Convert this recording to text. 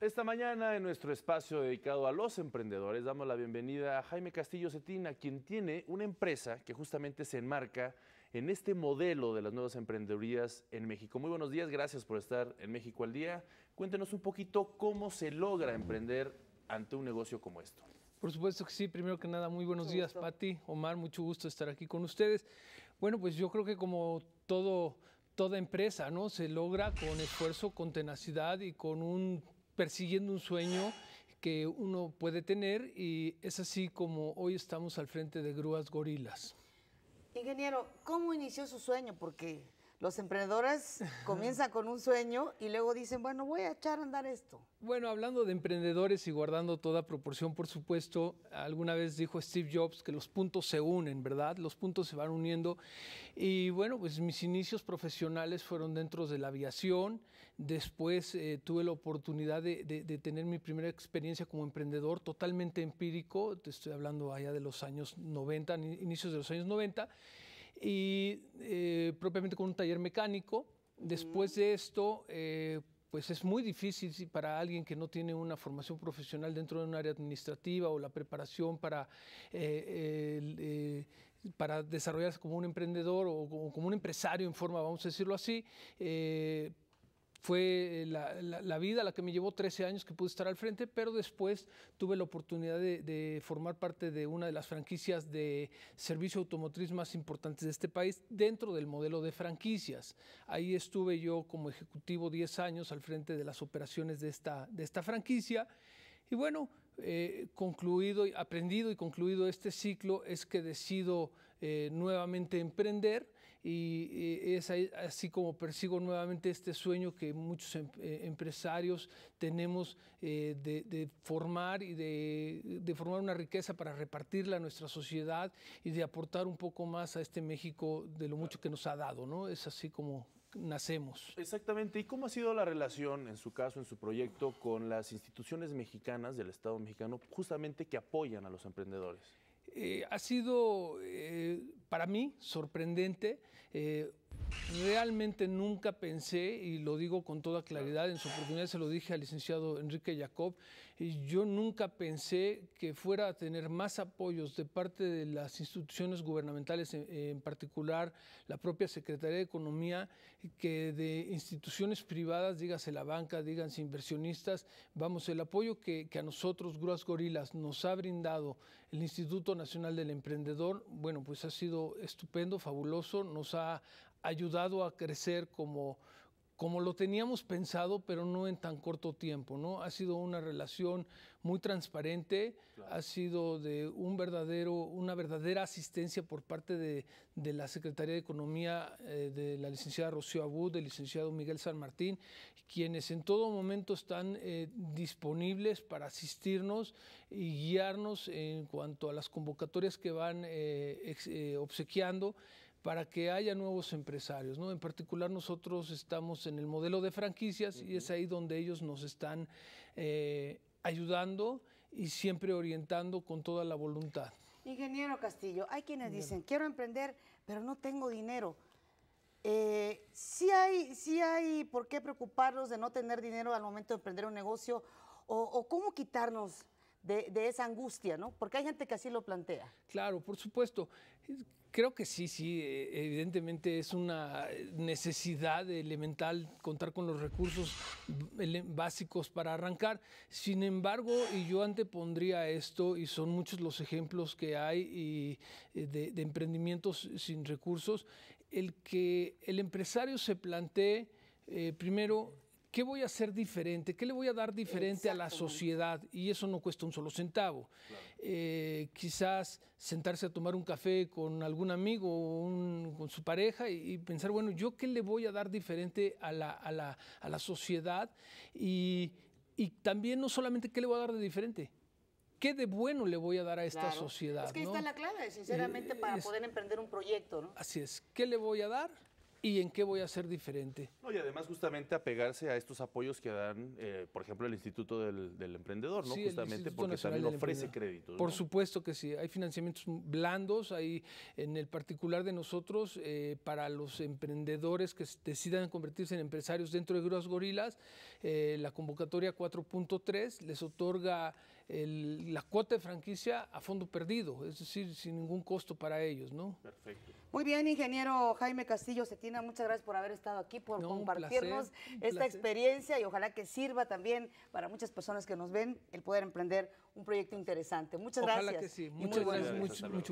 Esta mañana en nuestro espacio dedicado a los emprendedores damos la bienvenida a Jaime Castillo Cetina, quien tiene una empresa que justamente se enmarca en este modelo de las nuevas emprendedorías en México. Muy buenos días, gracias por estar en México al día. Cuéntenos un poquito cómo se logra emprender ante un negocio como esto. Por supuesto que sí, primero que nada, muy buenos días, Pati, Omar, mucho gusto estar aquí con ustedes. Bueno, pues yo creo que como todo, toda empresa, ¿no? Se logra con esfuerzo, con tenacidad y con un persiguiendo un sueño que uno puede tener y es así como hoy estamos al frente de Grúas Gorilas. Ingeniero, ¿cómo inició su sueño? Porque los emprendedores comienzan con un sueño y luego dicen, bueno, voy a echar a andar esto. Bueno, hablando de emprendedores y guardando toda proporción, por supuesto, alguna vez dijo Steve Jobs que los puntos se unen, ¿verdad? Los puntos se van uniendo. Y bueno, pues mis inicios profesionales fueron dentro de la aviación. Después eh, tuve la oportunidad de, de tener mi primera experiencia como emprendedor totalmente empírico. Te estoy hablando allá de los años 90, inicios de los años 90 y eh, propiamente con un taller mecánico. Después mm. de esto, eh, pues es muy difícil para alguien que no tiene una formación profesional dentro de un área administrativa o la preparación para, eh, para desarrollarse como un emprendedor o como un empresario en forma, vamos a decirlo así fue eh, la, la, vida la que me llevó 13 años que pude estar al frente, pero después tuve la oportunidad de, formar parte de una de las franquicias de servicio automotriz más importantes de este país dentro del modelo de franquicias. Ahí estuve yo como ejecutivo 10 años al frente de las operaciones de esta, de esta franquicia. Y bueno, eh, concluido, aprendido y concluido este ciclo es que decido eh, nuevamente emprender y es así como persigo nuevamente este sueño que muchos em, eh, empresarios tenemos eh, de, formar y de, formar una riqueza para repartirla a nuestra sociedad y de aportar un poco más a este México de lo mucho que nos ha dado, Es así como nacemos. Exactamente. ¿Y cómo ha sido la relación, en su caso, en su proyecto, con las instituciones mexicanas del Estado mexicano, justamente que apoyan a los emprendedores? Eh, ha sido eh, para mí sorprendente. Eh, Realmente nunca pensé, y lo digo con toda claridad, en su oportunidad se lo dije al licenciado Enrique Jacob, y yo nunca pensé que fuera a tener más apoyos de parte de las instituciones gubernamentales, en, particular la propia Secretaría de Economía, que de instituciones privadas, dígase la banca, dígase inversionistas, vamos, el apoyo que, a nosotros, Gruas Gorilas, nos ha brindado el Instituto Nacional del Emprendedor, bueno, pues ha sido estupendo, fabuloso, nos ha ayudado a crecer como, como lo teníamos pensado, pero no en tan corto tiempo, ¿no? Ha sido una relación muy transparente, ha sido de un verdadero, una verdadera asistencia por parte de, de la Secretaría de Economía eh, de la licenciada Rocío Abud, del licenciado Miguel San Martín, quienes en todo momento están eh, disponibles para asistirnos y guiarnos en cuanto a las convocatorias que van eh, obsequiando para que haya nuevos empresarios. ¿no? En particular nosotros estamos en el modelo de franquicias y es ahí donde ellos nos están eh, ayudando y siempre orientando con toda la voluntad. Ingeniero Castillo, hay quienes dicen, quiero emprender, pero no tengo dinero. Eh, sí, hay, si hay por qué preocuparnos de no tener dinero al momento de emprender un negocio o, o cómo quitarnos de, esa angustia, ¿no? Porque hay gente que así lo plantea. Claro, por supuesto. Creo que sí, sí, eh, evidentemente es una necesidad elemental contar con los recursos básicos para arrancar. Sin embargo, y yo antepondría esto, y son muchos los ejemplos que hay eh, de, emprendimientos sin recursos, el que el empresario se plantee eh, primero ¿Qué voy a hacer diferente? ¿Qué le voy a dar diferente a la sociedad? Y eso no cuesta un solo centavo. Eh, quizás sentarse a tomar un café con algún amigo o con su pareja y, pensar, bueno, ¿yo qué le voy a dar diferente a la, sociedad? Y, también no solamente qué le voy a dar de diferente. ¿Qué de bueno le voy a dar a esta sociedad? Es que está la clave, sinceramente, eh, para poder emprender un proyecto, Así es. ¿Qué le voy a dar? y en qué voy a ser diferente. No, y además justamente apegarse a estos apoyos que dan, eh, por ejemplo, el Instituto del, Emprendedor, ¿no? justamente porque también ofrece créditos. Por supuesto que sí, hay financiamientos blandos, hay en el particular de nosotros, eh, para los emprendedores que decidan convertirse en empresarios dentro de Grúas Gorilas, eh, la convocatoria 4.3 les otorga la cuota de franquicia a fondo perdido, es decir, sin ningún costo para ellos, ¿no? Perfecto. Muy bien, ingeniero Jaime Castillo Cetina, muchas gracias por haber estado aquí, por compartirnos esta experiencia y ojalá que sirva también para muchas personas que nos ven el poder emprender un proyecto interesante. Muchas gracias. Muchas gracias.